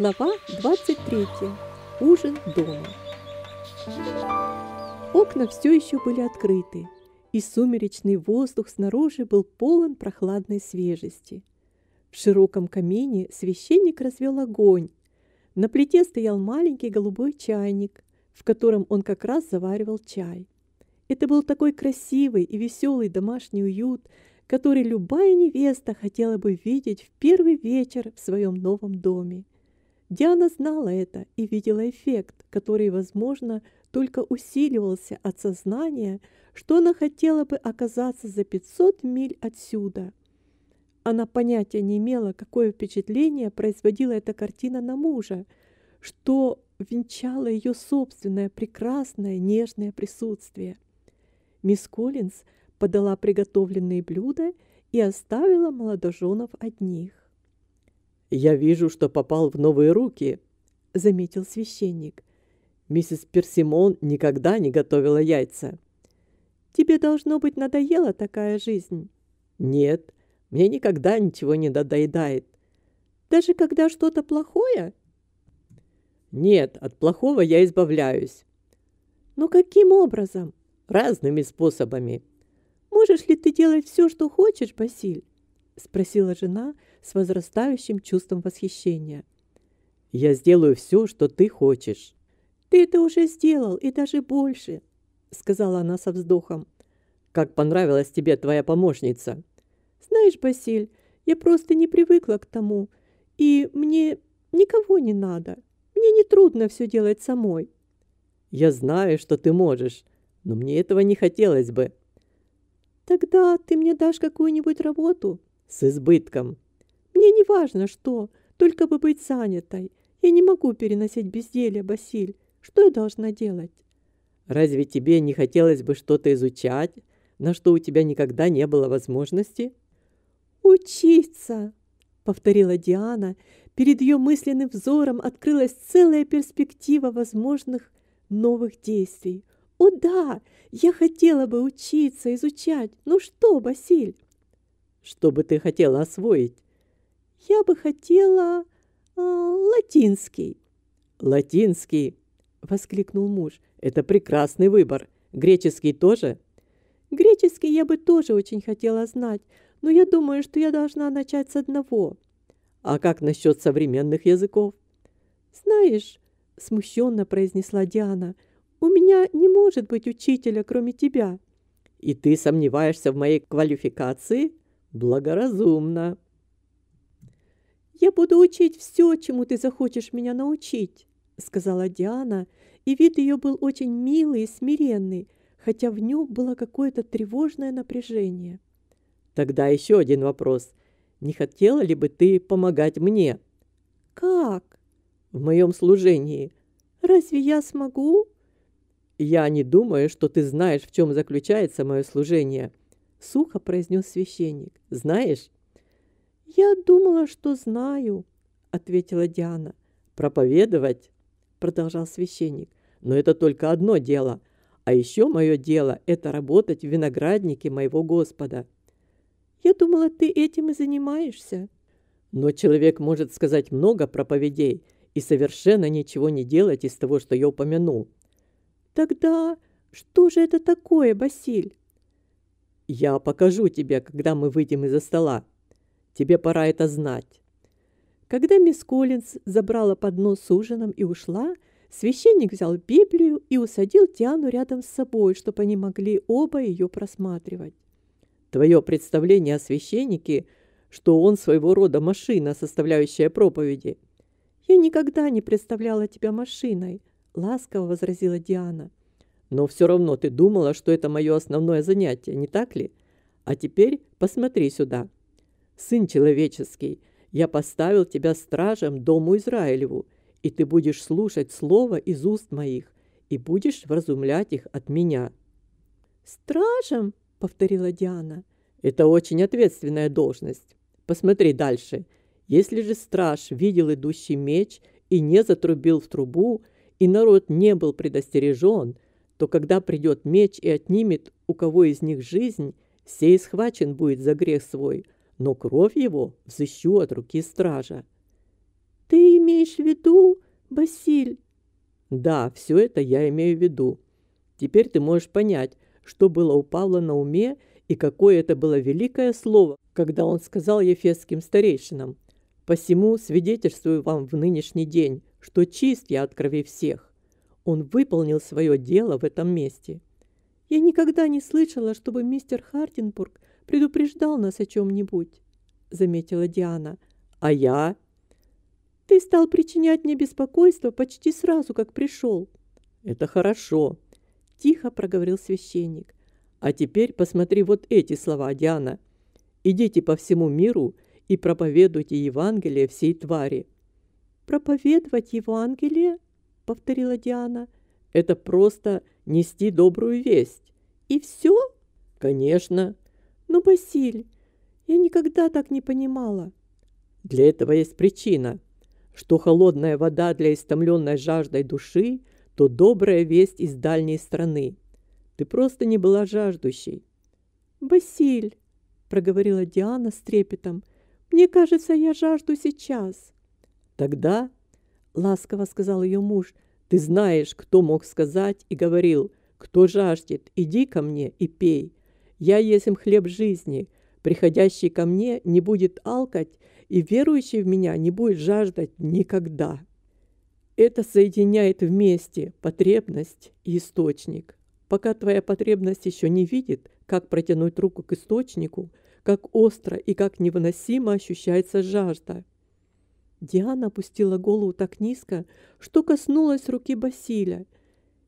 Глава 23. Ужин дома. Окна все еще были открыты, и сумеречный воздух снаружи был полон прохладной свежести. В широком камине священник развел огонь. На плите стоял маленький голубой чайник, в котором он как раз заваривал чай. Это был такой красивый и веселый домашний уют, который любая невеста хотела бы видеть в первый вечер в своем новом доме. Диана знала это и видела эффект, который, возможно, только усиливался от сознания, что она хотела бы оказаться за 500 миль отсюда. Она понятия не имела, какое впечатление производила эта картина на мужа, что венчало ее собственное прекрасное нежное присутствие. Мисс Коллинз подала приготовленные блюда и оставила молодоженов одних. «Я вижу, что попал в новые руки», — заметил священник. «Миссис Персимон никогда не готовила яйца». «Тебе, должно быть, надоела такая жизнь?» «Нет, мне никогда ничего не надоедает». «Даже когда что-то плохое?» «Нет, от плохого я избавляюсь». «Но каким образом?» «Разными способами». «Можешь ли ты делать все, что хочешь, Басиль?» спросила жена с возрастающим чувством восхищения. «Я сделаю все, что ты хочешь». «Ты это уже сделал, и даже больше», — сказала она со вздохом. «Как понравилась тебе твоя помощница?» «Знаешь, Басиль, я просто не привыкла к тому, и мне никого не надо. Мне не трудно все делать самой». «Я знаю, что ты можешь, но мне этого не хотелось бы». «Тогда ты мне дашь какую-нибудь работу?» с избытком. Мне не важно что, только бы быть занятой. Я не могу переносить безделье, Басиль. Что я должна делать? Разве тебе не хотелось бы что-то изучать, на что у тебя никогда не было возможности? Учиться, повторила Диана. Перед ее мысленным взором открылась целая перспектива возможных новых действий. О да, я хотела бы учиться, изучать. Ну что, Басиль? Что бы ты хотела освоить? Я бы хотела э, латинский. Латинский, воскликнул муж. Это прекрасный выбор. Греческий тоже? Греческий я бы тоже очень хотела знать, но я думаю, что я должна начать с одного. А как насчет современных языков? Знаешь, смущенно произнесла Диана, у меня не может быть учителя, кроме тебя. И ты сомневаешься в моей квалификации? благоразумно. «Я буду учить все, чему ты захочешь меня научить», — сказала Диана, и вид ее был очень милый и смиренный, хотя в нем было какое-то тревожное напряжение. «Тогда еще один вопрос. Не хотела ли бы ты помогать мне?» «Как?» «В моем служении». «Разве я смогу?» «Я не думаю, что ты знаешь, в чем заключается мое служение. — сухо произнес священник. «Знаешь?» «Я думала, что знаю», — ответила Диана. «Проповедовать?» — продолжал священник. «Но это только одно дело. А еще мое дело — это работать в винограднике моего Господа». «Я думала, ты этим и занимаешься». «Но человек может сказать много проповедей и совершенно ничего не делать из того, что я упомянул». «Тогда что же это такое, Басиль?» «Я покажу тебе, когда мы выйдем из-за стола. Тебе пора это знать». Когда мисс Коллинз забрала поднос с ужином и ушла, священник взял Библию и усадил Тиану рядом с собой, чтобы они могли оба ее просматривать. «Твое представление о священнике, что он своего рода машина, составляющая проповеди». «Я никогда не представляла тебя машиной», — ласково возразила Диана. Но все равно ты думала, что это мое основное занятие, не так ли? А теперь посмотри сюда. Сын человеческий, я поставил тебя стражем дому Израилеву, и ты будешь слушать слово из уст моих, и будешь вразумлять их от меня». «Стражем?» — повторила Диана. «Это очень ответственная должность. Посмотри дальше. Если же страж видел идущий меч и не затрубил в трубу, и народ не был предостережен, — то когда придет меч и отнимет у кого из них жизнь, сей схвачен будет за грех свой, но кровь его взыщу от руки стража». «Ты имеешь в виду, Басиль?» «Да, все это я имею в виду. Теперь ты можешь понять, что было у Павла на уме и какое это было великое слово, когда он сказал ефесским старейшинам, «Посему свидетельствую вам в нынешний день, что чист я от крови всех». Он выполнил свое дело в этом месте. Я никогда не слышала, чтобы мистер Хартенбург предупреждал нас о чем-нибудь, заметила Диана. А я? Ты стал причинять мне беспокойство почти сразу, как пришел. Это хорошо, тихо проговорил священник. А теперь посмотри вот эти слова, Диана. Идите по всему миру и проповедуйте Евангелие всей твари. Проповедовать Евангелие? повторила Диана. «Это просто нести добрую весть». «И все?» «Конечно». «Ну, Басиль, я никогда так не понимала». «Для этого есть причина, что холодная вода для истомленной жаждой души, то добрая весть из дальней страны. Ты просто не была жаждущей». Басиль, проговорила Диана с трепетом, — «мне кажется, я жажду сейчас». «Тогда Ласково сказал ее муж. «Ты знаешь, кто мог сказать и говорил, кто жаждет, иди ко мне и пей. Я есмь хлеб жизни, приходящий ко мне не будет алкать, и верующий в меня не будет жаждать никогда». Это соединяет вместе потребность и источник. Пока твоя потребность еще не видит, как протянуть руку к источнику, как остро и как невыносимо ощущается жажда – Диана опустила голову так низко, что коснулась руки Басиля.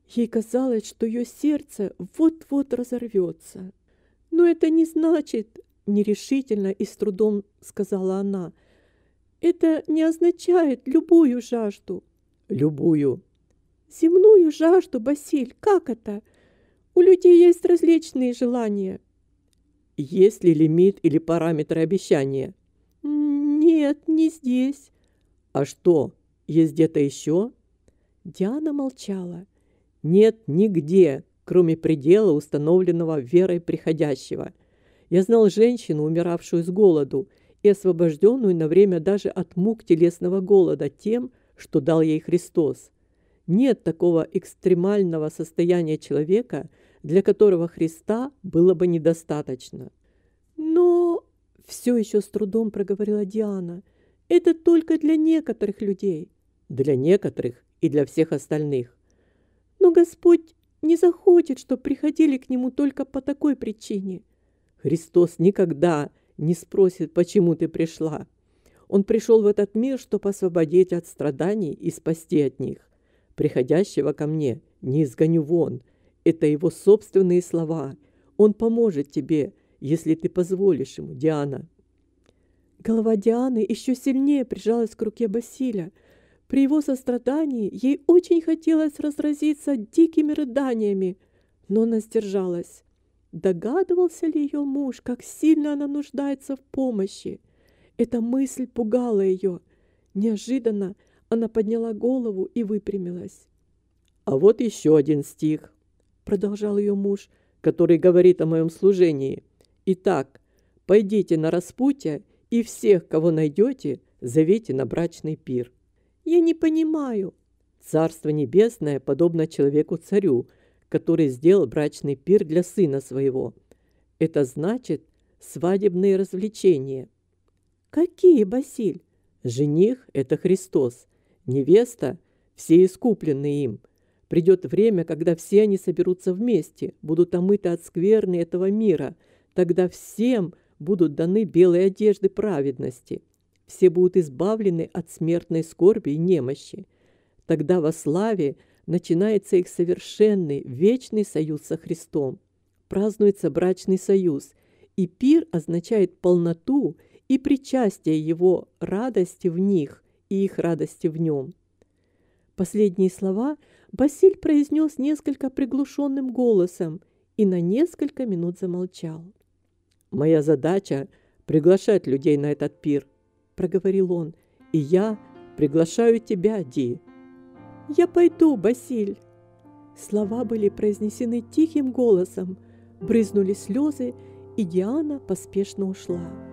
Ей казалось, что ее сердце вот-вот разорвется. «Но это не значит...» – нерешительно и с трудом сказала она. «Это не означает любую жажду». «Любую». «Земную жажду, Басиль, как это? У людей есть различные желания». «Есть ли лимит или параметры обещания?» «Нет, не здесь». «А что, есть где-то еще?» Диана молчала. «Нет нигде, кроме предела, установленного верой приходящего. Я знал женщину, умиравшую с голоду, и освобожденную на время даже от мук телесного голода тем, что дал ей Христос. Нет такого экстремального состояния человека, для которого Христа было бы недостаточно». «Но...» – все еще с трудом проговорила Диана – это только для некоторых людей. Для некоторых и для всех остальных. Но Господь не захочет, чтобы приходили к Нему только по такой причине. Христос никогда не спросит, почему ты пришла. Он пришел в этот мир, чтобы освободить от страданий и спасти от них. Приходящего ко мне не изгоню вон. Это его собственные слова. Он поможет тебе, если ты позволишь ему, Диана. Голова Дианы еще сильнее прижалась к руке Басиля. При его сострадании ей очень хотелось разразиться дикими рыданиями, но она сдержалась. Догадывался ли ее муж, как сильно она нуждается в помощи? Эта мысль пугала ее. Неожиданно она подняла голову и выпрямилась. «А вот еще один стих», — продолжал ее муж, который говорит о моем служении. «Итак, пойдите на распутье и всех, кого найдете, зовите на брачный пир». «Я не понимаю». Царство Небесное подобно человеку-царю, который сделал брачный пир для сына своего. Это значит свадебные развлечения. «Какие, Басиль?» «Жених – это Христос, невеста – все искупленные им». Придет время, когда все они соберутся вместе, будут омыты от скверны этого мира. Тогда всем будут даны белые одежды праведности. Все будут избавлены от смертной скорби и немощи. Тогда во славе начинается их совершенный, вечный союз со Христом. Празднуется брачный союз, и пир означает полноту и причастие его радости в них и их радости в нем. Последние слова Басиль произнес несколько приглушенным голосом и на несколько минут замолчал. «Моя задача – приглашать людей на этот пир», – проговорил он. «И я приглашаю тебя, Ди». «Я пойду, Басиль». Слова были произнесены тихим голосом, брызнули слезы, и Диана поспешно ушла.